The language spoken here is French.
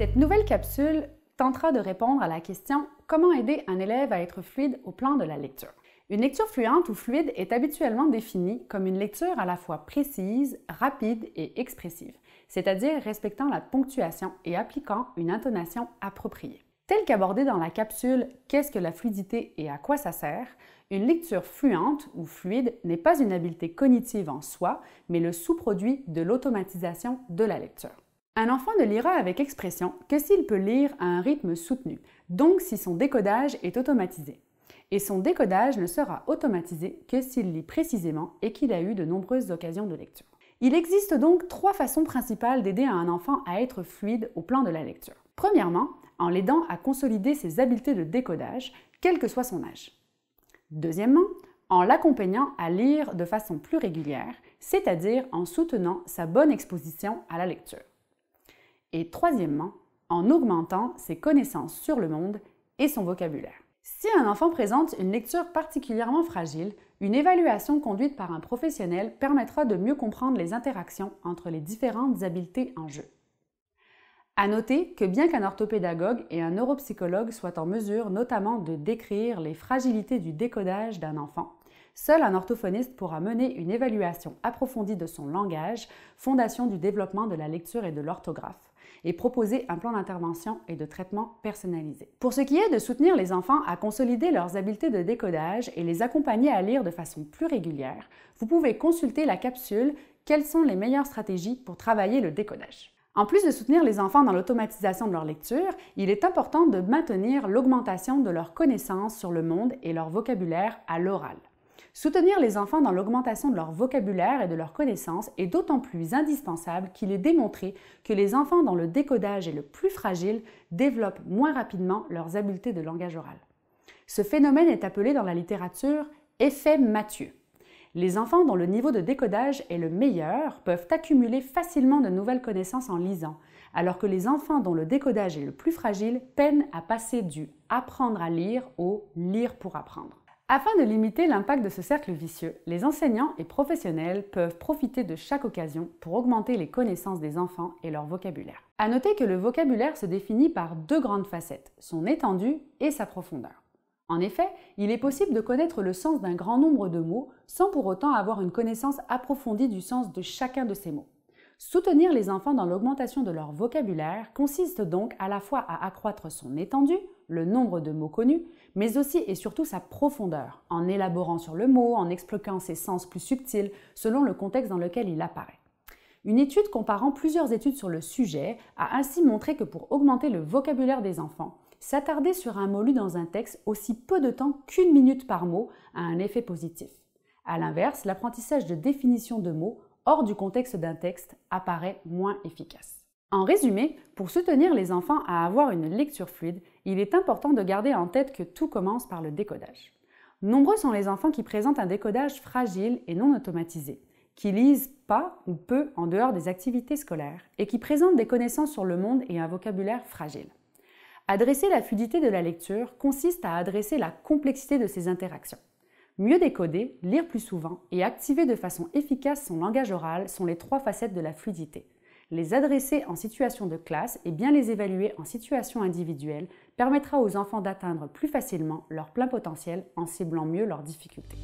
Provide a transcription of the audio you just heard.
Cette nouvelle capsule tentera de répondre à la question Comment aider un élève à être fluide au plan de la lecture Une lecture fluente ou fluide est habituellement définie comme une lecture à la fois précise, rapide et expressive, c'est-à-dire respectant la ponctuation et appliquant une intonation appropriée. Telle qu'abordée dans la capsule Qu'est-ce que la fluidité et à quoi ça sert une lecture fluente ou fluide n'est pas une habileté cognitive en soi, mais le sous-produit de l'automatisation de la lecture. Un enfant ne lira avec expression que s'il peut lire à un rythme soutenu, donc si son décodage est automatisé. Et son décodage ne sera automatisé que s'il lit précisément et qu'il a eu de nombreuses occasions de lecture. Il existe donc trois façons principales d'aider un enfant à être fluide au plan de la lecture. Premièrement, en l'aidant à consolider ses habiletés de décodage, quel que soit son âge. Deuxièmement, en l'accompagnant à lire de façon plus régulière, c'est-à-dire en soutenant sa bonne exposition à la lecture et troisièmement, en augmentant ses connaissances sur le monde et son vocabulaire. Si un enfant présente une lecture particulièrement fragile, une évaluation conduite par un professionnel permettra de mieux comprendre les interactions entre les différentes habiletés en jeu. À noter que bien qu'un orthopédagogue et un neuropsychologue soient en mesure notamment de décrire les fragilités du décodage d'un enfant, seul un orthophoniste pourra mener une évaluation approfondie de son langage, fondation du développement de la lecture et de l'orthographe, et proposer un plan d'intervention et de traitement personnalisé. Pour ce qui est de soutenir les enfants à consolider leurs habiletés de décodage et les accompagner à lire de façon plus régulière, vous pouvez consulter la capsule Quelles sont les meilleures stratégies pour travailler le décodage. En plus de soutenir les enfants dans l'automatisation de leur lecture, il est important de maintenir l'augmentation de leurs connaissances sur le monde et leur vocabulaire à l'oral. Soutenir les enfants dans l'augmentation de leur vocabulaire et de leurs connaissances est d'autant plus indispensable qu'il est démontré que les enfants dont le décodage est le plus fragile développent moins rapidement leurs habiletés de langage oral. Ce phénomène est appelé dans la littérature effet Mathieu. Les enfants dont le niveau de décodage est le meilleur peuvent accumuler facilement de nouvelles connaissances en lisant, alors que les enfants dont le décodage est le plus fragile peinent à passer du apprendre à lire au lire pour apprendre. Afin de limiter l'impact de ce cercle vicieux, les enseignants et professionnels peuvent profiter de chaque occasion pour augmenter les connaissances des enfants et leur vocabulaire. À noter que le vocabulaire se définit par deux grandes facettes, son étendue et sa profondeur. En effet, il est possible de connaître le sens d'un grand nombre de mots sans pour autant avoir une connaissance approfondie du sens de chacun de ces mots. Soutenir les enfants dans l'augmentation de leur vocabulaire consiste donc à la fois à accroître son étendue, le nombre de mots connus, mais aussi et surtout sa profondeur, en élaborant sur le mot, en expliquant ses sens plus subtils selon le contexte dans lequel il apparaît. Une étude comparant plusieurs études sur le sujet a ainsi montré que pour augmenter le vocabulaire des enfants, s'attarder sur un mot lu dans un texte aussi peu de temps qu'une minute par mot a un effet positif. A l'inverse, l'apprentissage de définition de mots hors du contexte d'un texte apparaît moins efficace. En résumé, pour soutenir les enfants à avoir une lecture fluide, il est important de garder en tête que tout commence par le décodage. Nombreux sont les enfants qui présentent un décodage fragile et non automatisé, qui lisent pas ou peu en dehors des activités scolaires et qui présentent des connaissances sur le monde et un vocabulaire fragile. Adresser la fluidité de la lecture consiste à adresser la complexité de ces interactions. Mieux décoder, lire plus souvent et activer de façon efficace son langage oral sont les trois facettes de la fluidité. Les adresser en situation de classe et bien les évaluer en situation individuelle permettra aux enfants d'atteindre plus facilement leur plein potentiel en ciblant mieux leurs difficultés.